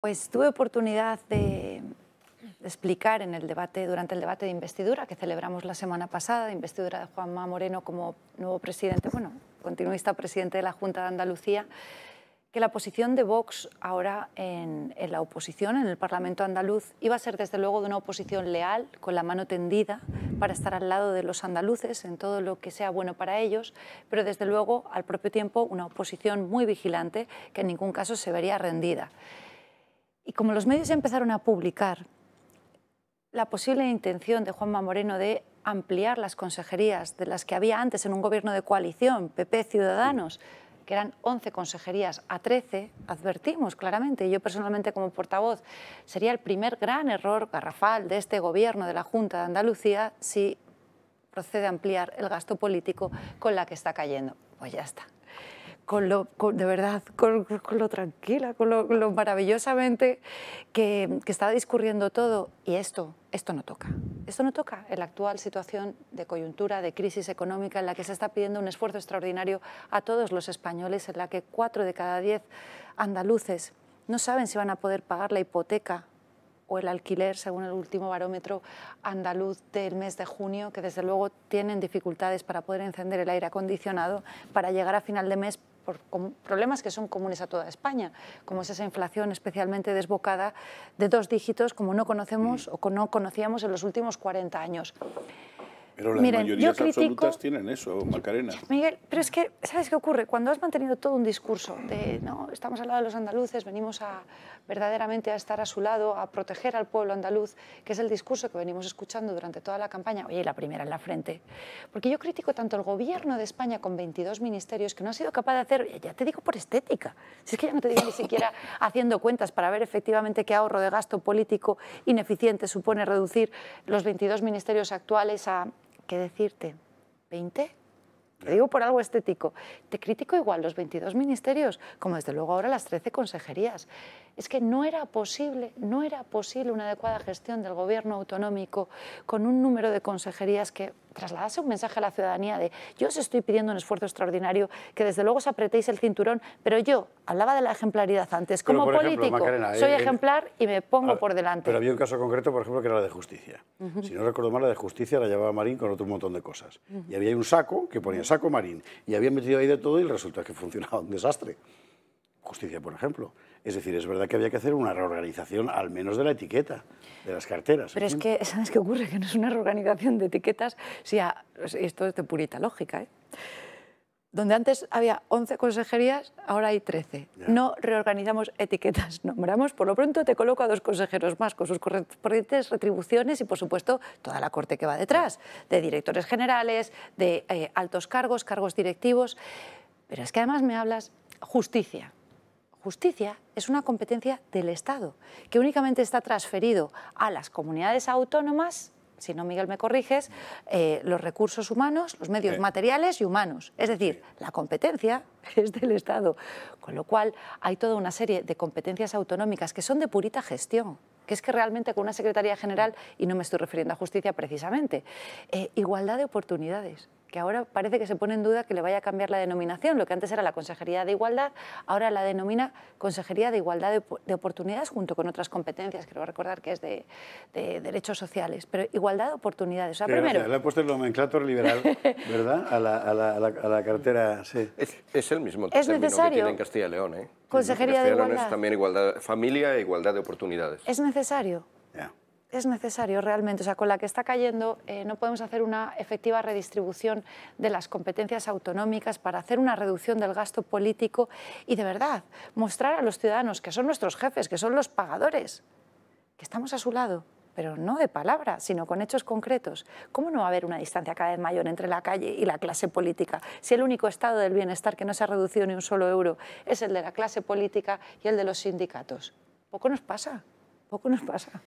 Pues tuve oportunidad de, explicar en el debate, durante el debate de investidura que celebramos la semana pasada, de investidura de Juanma Moreno como nuevo presidente, bueno, continuista presidente de la Junta de Andalucía, que la posición de Vox ahora en la oposición, en el Parlamento andaluz, iba a ser desde luego de una oposición leal, con la mano tendida, para estar al lado de los andaluces en todo lo que sea bueno para ellos, pero desde luego al propio tiempo una oposición muy vigilante que en ningún caso se vería rendida. Y como los medios empezaron a publicar la posible intención de Juanma Moreno de ampliar las consejerías de las que había antes en un gobierno de coalición, PP Ciudadanos, que eran 11 consejerías a 13, advertimos claramente, y yo personalmente como portavoz, sería el primer gran error garrafal de este gobierno de la Junta de Andalucía si procede a ampliar el gasto político con la que está cayendo. Pues ya está con lo, de verdad, con, lo tranquila, con lo, maravillosamente que, está discurriendo todo. Y esto, esto no toca. Esto no toca en la actual situación de coyuntura, de crisis económica, en la que se está pidiendo un esfuerzo extraordinario a todos los españoles, en la que cuatro de cada diez andaluces no saben si van a poder pagar la hipoteca o el alquiler, según el último barómetro andaluz del mes de junio, que desde luego tienen dificultades para poder encender el aire acondicionado, para llegar a final de mes por problemas que son comunes a toda España, como es esa inflación especialmente desbocada de dos dígitos como no conocemos mm. o no conocíamos en los últimos 40 años. Pero las mayorías absolutas tienen eso, Macarena. Miguel, pero es que, ¿sabes qué ocurre? Cuando has mantenido todo un discurso de, no, estamos al lado de los andaluces, venimos a verdaderamente a estar a su lado, a proteger al pueblo andaluz, que es el discurso que venimos escuchando durante toda la campaña, oye, la primera en la frente. Porque yo critico tanto el gobierno de España con 22 ministerios que no ha sido capaz de hacer, ya te digo por estética, si es que ya no te digo ni siquiera haciendo cuentas para ver efectivamente qué ahorro de gasto político ineficiente supone reducir los 22 ministerios actuales a ¿qué decirte? ¿20? Te digo por algo estético. Te critico igual los 22 ministerios, como desde luego ahora las 13 consejerías es que no era posible, no era posible una adecuada gestión del gobierno autonómico con un número de consejerías que trasladase un mensaje a la ciudadanía de yo os estoy pidiendo un esfuerzo extraordinario, que desde luego os apretéis el cinturón, pero yo hablaba de la ejemplaridad antes, como político eh, soy ejemplar y me pongo ah, por delante. Pero había un caso concreto, por ejemplo, que era la de justicia. Si no recuerdo mal, la de justicia la llevaba Marín con otro montón de cosas. Y había un saco que ponía saco Marín y había metido ahí de todo y resulta que funcionaba un desastre justicia, por ejemplo. Es decir, es verdad que había que hacer una reorganización al menos de la etiqueta, de las carteras. Pero es que, ¿sabes qué ocurre? Que no es una reorganización de etiquetas, si esto es de purita lógica, ¿eh? Donde antes había 11 consejerías, ahora hay 13. No reorganizamos etiquetas, nombramos. Por lo pronto te coloco a dos consejeros más con sus correspondientes retribuciones y, por supuesto, toda la corte que va detrás, de directores generales, de eh, altos cargos, cargos directivos. Pero es que además me hablas justicia justicia es una competencia del Estado, que únicamente está transferido a las comunidades autónomas si no Miguel me corriges, eh, los recursos humanos, los medios materiales y humanos. Es decir, la competencia es del Estado. Con lo cual hay toda una serie de competencias autonómicas que son de purita gestión que es que realmente con una Secretaría General, y no me estoy refiriendo a justicia precisamente, eh, igualdad de oportunidades que ahora parece que se pone en duda que le vaya a cambiar la denominación. Lo que antes era la Consejería de Igualdad, ahora la denomina Consejería de Igualdad de, Oportunidades junto con otras competencias, creo recordar que es de, Derechos Sociales, pero Igualdad de Oportunidades. O sea, primero... le ha puesto el nomenclator liberal, ¿verdad?, a la, a la, a la, cartera, sí. Es, el mismo ¿Es término necesario? que tiene en Castilla y León, ¿eh? Consejería de Igualdad. también igualdad, familia e igualdad de oportunidades. Es necesario. Ya es necesario realmente, o sea, con la que está cayendo eh, no podemos hacer una efectiva redistribución de las competencias autonómicas para hacer una reducción del gasto político y de verdad mostrar a los ciudadanos que son nuestros jefes, que son los pagadores, que estamos a su lado, pero no de palabra, sino con hechos concretos. ¿Cómo no va a haber una distancia cada vez mayor entre la calle y la clase política si el único estado del bienestar que no se ha reducido ni un solo euro es el de la clase política y el de los sindicatos? Poco nos pasa, poco nos pasa.